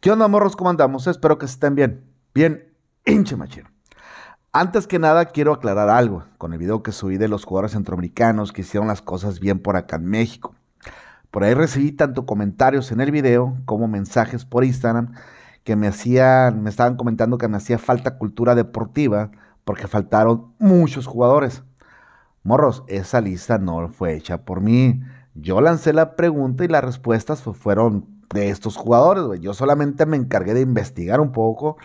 ¿Qué onda, morros? ¿Cómo andamos? Espero que estén bien. Bien, hinche machín. Antes que nada, quiero aclarar algo con el video que subí de los jugadores centroamericanos que hicieron las cosas bien por acá en México. Por ahí recibí tanto comentarios en el video como mensajes por Instagram que me hacían, me estaban comentando que me hacía falta cultura deportiva porque faltaron muchos jugadores. Morros, esa lista no fue hecha por mí. Yo lancé la pregunta y las respuestas fueron de estos jugadores, güey. Yo solamente me encargué de investigar un poco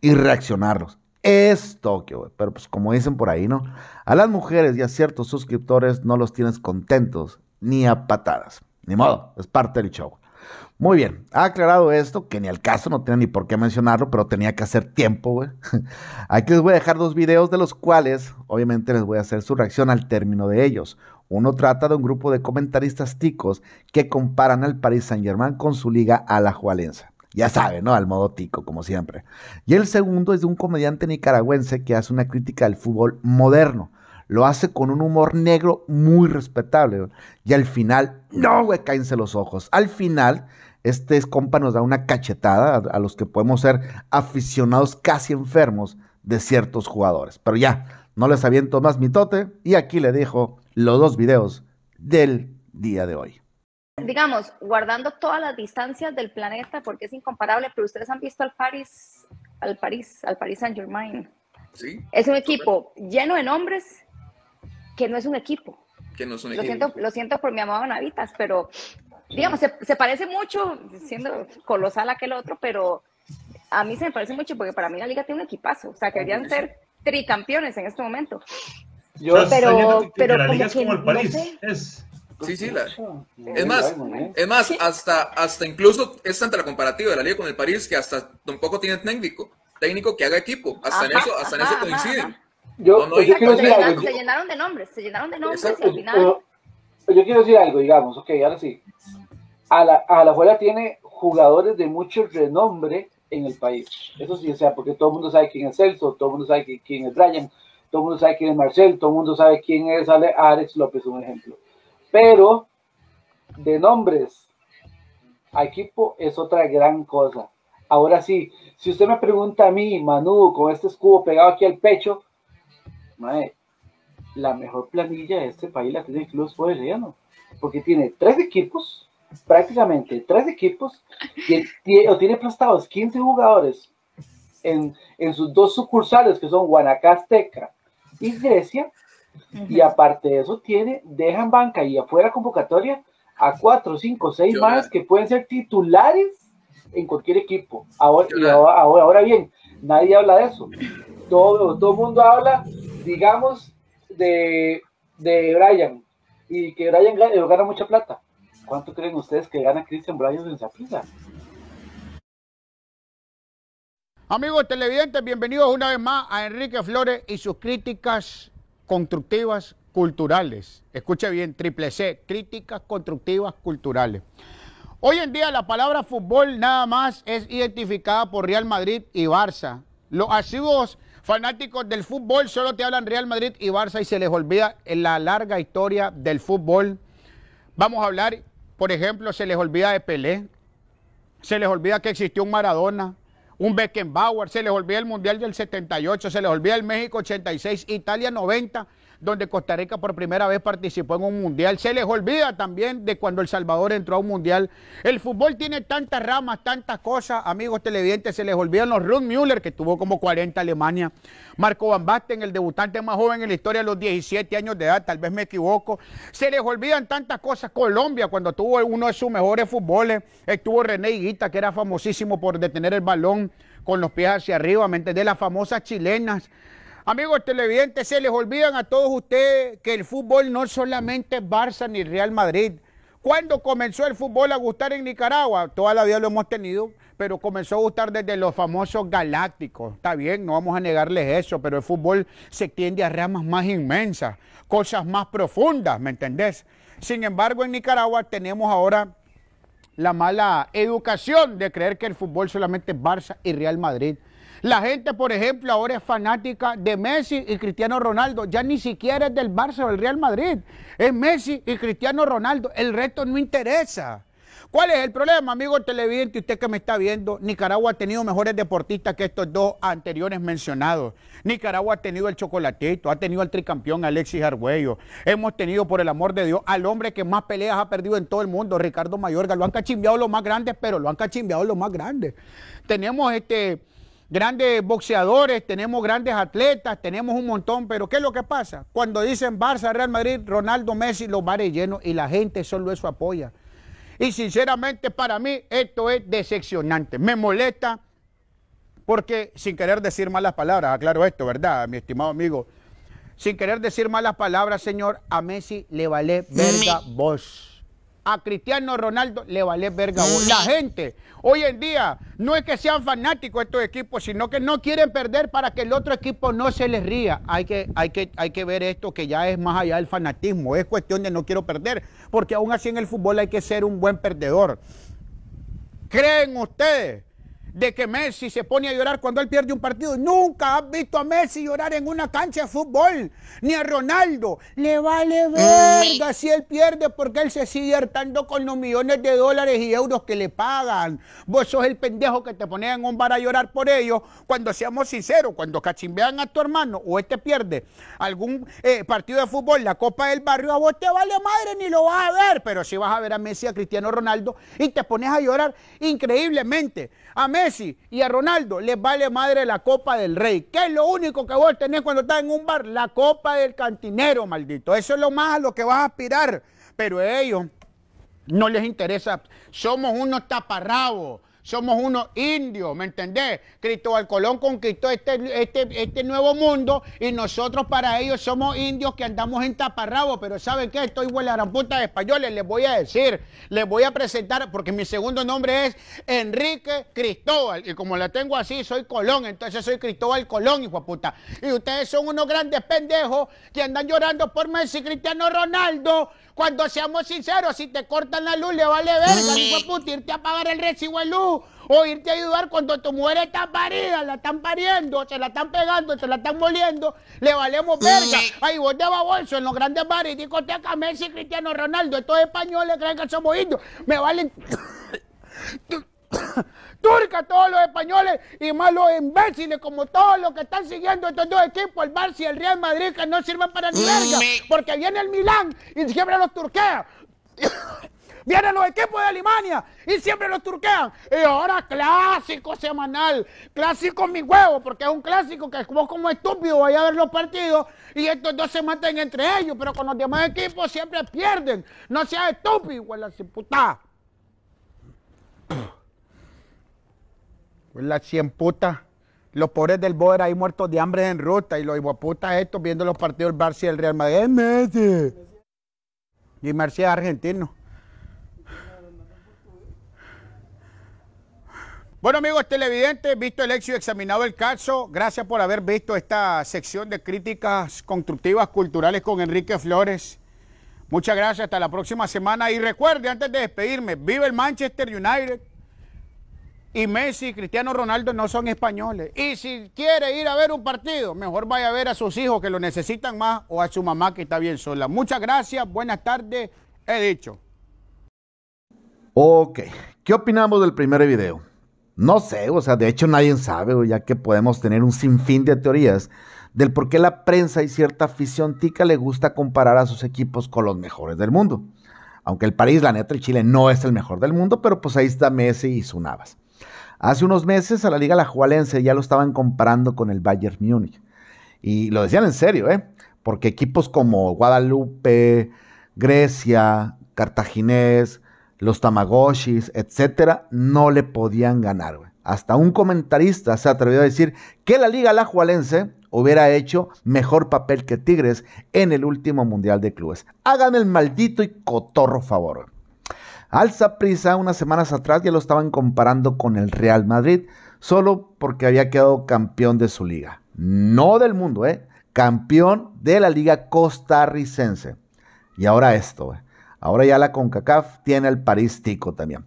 y reaccionarlos. Es Tokio, güey. Pero pues como dicen por ahí, ¿no? A las mujeres y a ciertos suscriptores no los tienes contentos ni a patadas. Ni modo, es parte del show. Muy bien, ha aclarado esto, que ni al caso no tenía ni por qué mencionarlo, pero tenía que hacer tiempo, güey. Aquí les voy a dejar dos videos de los cuales, obviamente, les voy a hacer su reacción al término de ellos. Uno trata de un grupo de comentaristas ticos que comparan al Paris Saint-Germain con su liga a la Jualensa. Ya sabe, ¿no? Al modo tico, como siempre. Y el segundo es de un comediante nicaragüense que hace una crítica al fútbol moderno. Lo hace con un humor negro muy respetable. Y al final, no, güey, cáense los ojos. Al final, este compa nos da una cachetada a, a los que podemos ser aficionados casi enfermos de ciertos jugadores. Pero ya, no les aviento más mitote. Y aquí le dijo los dos videos del día de hoy. Digamos, guardando todas las distancias del planeta porque es incomparable, pero ustedes han visto al París, al París, al París Saint Germain. Sí. Es un equipo lleno de nombres que no es un equipo. Que no es un equipo. Lo siento, lo siento por mi amado Navitas, pero digamos, se, parece mucho, siendo colosal aquel otro, pero a mí se me parece mucho porque para mí la liga tiene un equipazo. O sea, querían ser tricampeones en este momento pero, pero, la liga es como el París. es, sí, sí, ¿eh? es más, es más, hasta, hasta incluso es tanta la comparativa de la liga con el París que hasta tampoco tiene técnico, técnico que haga equipo, hasta en eso, hasta eso coinciden. Yo, pues, quiero se, decir algo. se llenaron de nombres, se llenaron de nombres al final. Pues, yo, quiero decir algo, digamos, ok, ahora sí. A la, a la tiene jugadores de mucho renombre en el país. Eso sí, o sea, porque todo el mundo sabe quién es Celso, todo el mundo sabe quién es Brian, todo el mundo sabe quién es Marcel, todo el mundo sabe quién es Alex López, un ejemplo. Pero de nombres a equipo es otra gran cosa. Ahora sí, si usted me pregunta a mí, Manu, con este escudo pegado aquí al pecho, la mejor planilla de este país la tiene el Club ¿no? porque tiene tres equipos, prácticamente tres equipos, que tiene, tiene prestados 15 jugadores en, en sus dos sucursales, que son Guanacasteca y Y aparte de eso, tiene, dejan banca y afuera convocatoria a cuatro, cinco, seis más que pueden ser titulares en cualquier equipo. Ahora, ahora, ahora, bien, nadie habla de eso. Todo, todo el mundo habla, digamos, de, de Brian y que Brian gana, mucha plata. ¿Cuánto creen ustedes que gana Christian Bryan en pista? Amigos televidentes, bienvenidos una vez más a Enrique Flores y sus críticas constructivas culturales. Escuche bien, triple C, críticas constructivas culturales. Hoy en día la palabra fútbol nada más es identificada por Real Madrid y Barça. Los asiduos fanáticos del fútbol solo te hablan Real Madrid y Barça y se les olvida la larga historia del fútbol. Vamos a hablar, por ejemplo, se les olvida de Pelé, se les olvida que existió un Maradona, un Beckenbauer, se les olvida el Mundial del 78, se les olvida el México 86, Italia 90 donde Costa Rica por primera vez participó en un mundial. Se les olvida también de cuando El Salvador entró a un mundial. El fútbol tiene tantas ramas, tantas cosas, amigos televidentes, se les olvidan los Ruth Müller, que tuvo como 40 Alemania. Marco Van Basten, el debutante más joven en la historia a los 17 años de edad, tal vez me equivoco. Se les olvidan tantas cosas. Colombia, cuando tuvo uno de sus mejores fútboles, estuvo René Higuita, que era famosísimo por detener el balón con los pies hacia arriba, ¿me Las famosas chilenas Amigos televidentes, se les olvidan a todos ustedes que el fútbol no solamente es Barça ni Real Madrid. ¿Cuándo comenzó el fútbol a gustar en Nicaragua? Toda la vida lo hemos tenido, pero comenzó a gustar desde los famosos galácticos. Está bien, no vamos a negarles eso, pero el fútbol se extiende a ramas más inmensas, cosas más profundas, ¿me entendés? Sin embargo, en Nicaragua tenemos ahora la mala educación de creer que el fútbol solamente es Barça y Real Madrid. La gente, por ejemplo, ahora es fanática de Messi y Cristiano Ronaldo. Ya ni siquiera es del Barça o del Real Madrid. Es Messi y Cristiano Ronaldo. El resto no interesa. ¿Cuál es el problema, amigo televidente? Usted que me está viendo, Nicaragua ha tenido mejores deportistas que estos dos anteriores mencionados. Nicaragua ha tenido el chocolatito, ha tenido al tricampeón Alexis Arguello. Hemos tenido, por el amor de Dios, al hombre que más peleas ha perdido en todo el mundo, Ricardo Mayorga. Lo han cachimbeado los más grandes, pero lo han cachimbeado los más grandes. Tenemos este grandes boxeadores, tenemos grandes atletas, tenemos un montón, pero ¿qué es lo que pasa? Cuando dicen Barça, Real Madrid, Ronaldo, Messi, los bares llenos y la gente solo eso apoya. Y sinceramente para mí esto es decepcionante, me molesta porque sin querer decir malas palabras, aclaro esto, ¿verdad, mi estimado amigo? Sin querer decir malas palabras, señor, a Messi le vale verga vos a Cristiano Ronaldo le vale verga mm. La gente hoy en día no es que sean fanáticos estos equipos, sino que no quieren perder para que el otro equipo no se les ría. Hay que, hay que, hay que ver esto que ya es más allá del fanatismo, es cuestión de no quiero perder, porque aún así en el fútbol hay que ser un buen perdedor. ¿Creen ustedes de que Messi se pone a llorar cuando él pierde un partido. Nunca has visto a Messi llorar en una cancha de fútbol, ni a Ronaldo. Le vale mm. verga si él pierde porque él se sigue hartando con los millones de dólares y euros que le pagan. Vos sos el pendejo que te pones en un bar a llorar por ellos. Cuando seamos sinceros, cuando cachimbean a tu hermano o este pierde algún eh, partido de fútbol, la Copa del Barrio, a vos te vale madre ni lo vas a ver. Pero si vas a ver a Messi, a Cristiano Ronaldo y te pones a llorar increíblemente. A Messi y a Ronaldo les vale madre la Copa del Rey. ¿Qué es lo único que vos tenés cuando estás en un bar? La Copa del Cantinero, maldito. Eso es lo más a lo que vas a aspirar. Pero a ellos no les interesa. Somos unos taparrabos somos unos indios, ¿me entendés? Cristóbal Colón conquistó este, este, este nuevo mundo y nosotros para ellos somos indios que andamos en taparrabo, pero ¿saben qué? Estoy buena gran puta de españoles, les voy a decir, les voy a presentar, porque mi segundo nombre es Enrique Cristóbal, y como la tengo así, soy Colón, entonces soy Cristóbal Colón, hijo de puta. Y ustedes son unos grandes pendejos que andan llorando por Messi, Cristiano Ronaldo, cuando seamos sinceros, si te cortan la luz, le vale verga, mm. hijo de puta, irte a pagar el recibo de luz o irte a ayudar cuando tu mujer está parida, la están pariendo, se la están pegando, se la están moliendo, le valemos mm. verga. Ay, vos de baboso en los grandes bares, discoteca, Messi, Cristiano Ronaldo, estos españoles creen que somos indios, me valen... turca todos los españoles y más los imbéciles como todos los que están siguiendo estos dos equipos, el Barça y el Real Madrid, que no sirven para ni mm, verga, porque viene el Milán y siempre los turquea. Vienen los equipos de Alemania y siempre los turquean. Y ahora clásico semanal, clásico mi huevo, porque es un clásico que es como estúpido Vaya a ver los partidos y estos dos se matan entre ellos, pero con los demás equipos siempre pierden. No seas estúpido, la putada Pues la cien puta. Los pobres del Boder ahí muertos de hambre en ruta y los iguaputas estos viendo los partidos del Barça y el Real Madrid. ¡Eh, Messi! Y Messi argentino. Bueno amigos televidentes, visto el éxito y examinado el caso, gracias por haber visto esta sección de críticas constructivas culturales con Enrique Flores. Muchas gracias, hasta la próxima semana y recuerde antes de despedirme, vive el Manchester United, y Messi y Cristiano Ronaldo no son españoles. Y si quiere ir a ver un partido, mejor vaya a ver a sus hijos que lo necesitan más o a su mamá que está bien sola. Muchas gracias, buenas tardes, he dicho. Ok, ¿qué opinamos del primer video? No sé, o sea, de hecho nadie sabe, ya que podemos tener un sinfín de teorías del por qué la prensa y cierta afición tica le gusta comparar a sus equipos con los mejores del mundo. Aunque el París, la neta, el Chile no es el mejor del mundo, pero pues ahí está Messi y su Navas. Hace unos meses a la Liga Lajualense ya lo estaban comparando con el Bayern Múnich. Y lo decían en serio, ¿eh? Porque equipos como Guadalupe, Grecia, Cartaginés, los Tamagoshis, etcétera, no le podían ganar, Hasta un comentarista se atrevió a decir que la Liga Lajualense hubiera hecho mejor papel que Tigres en el último Mundial de Clubes. Hagan el maldito y cotorro favor. Al Prisa unas semanas atrás ya lo estaban comparando con el Real Madrid, solo porque había quedado campeón de su liga. No del mundo, ¿eh? Campeón de la liga costarricense. Y ahora esto, ¿eh? ahora ya la CONCACAF tiene al París Tico también.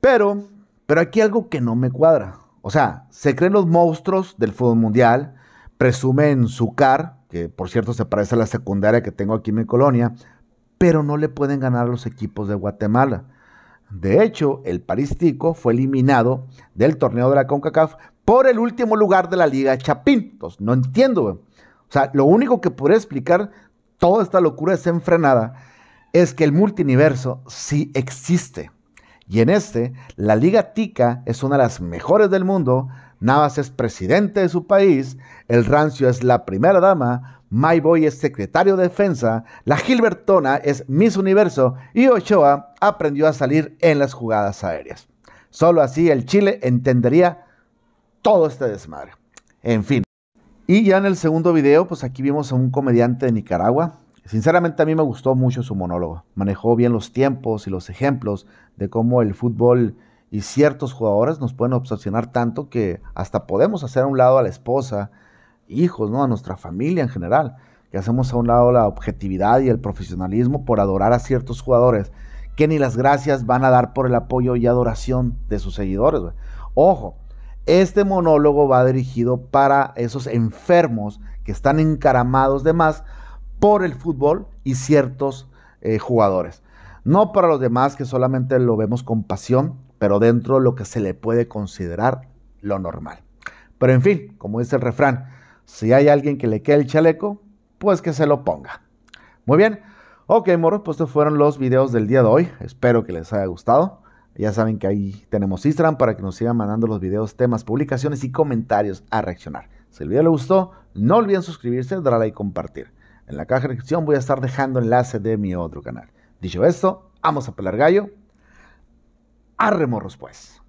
Pero, pero aquí algo que no me cuadra. O sea, se creen los monstruos del fútbol mundial, presumen su car, que por cierto se parece a la secundaria que tengo aquí en mi colonia, pero no le pueden ganar los equipos de Guatemala. De hecho, el París Tico fue eliminado del torneo de la CONCACAF por el último lugar de la Liga Chapín. no entiendo, O sea, lo único que podría explicar toda esta locura desenfrenada es que el multiniverso sí existe. Y en este, la Liga Tica es una de las mejores del mundo, Navas es presidente de su país, el rancio es la primera dama, Boy es secretario de Defensa, la Gilbertona es Miss Universo y Ochoa aprendió a salir en las jugadas aéreas. Solo así el Chile entendería todo este desmadre. En fin. Y ya en el segundo video, pues aquí vimos a un comediante de Nicaragua. Sinceramente a mí me gustó mucho su monólogo. Manejó bien los tiempos y los ejemplos de cómo el fútbol y ciertos jugadores nos pueden obsesionar tanto que hasta podemos hacer a un lado a la esposa, hijos, ¿no? A nuestra familia en general. Que hacemos a un lado la objetividad y el profesionalismo por adorar a ciertos jugadores que ni las gracias van a dar por el apoyo y adoración de sus seguidores. Ojo, este monólogo va dirigido para esos enfermos que están encaramados de más por el fútbol y ciertos eh, jugadores. No para los demás que solamente lo vemos con pasión, pero dentro de lo que se le puede considerar lo normal. Pero en fin, como dice el refrán, si hay alguien que le quede el chaleco, pues que se lo ponga. Muy bien. Ok, morros, pues estos fueron los videos del día de hoy. Espero que les haya gustado. Ya saben que ahí tenemos Instagram para que nos sigan mandando los videos, temas, publicaciones y comentarios a reaccionar. Si el video les gustó, no olviden suscribirse, darle like y compartir. En la caja de descripción voy a estar dejando enlace de mi otro canal. Dicho esto, vamos a pelar gallo. Arre morros pues.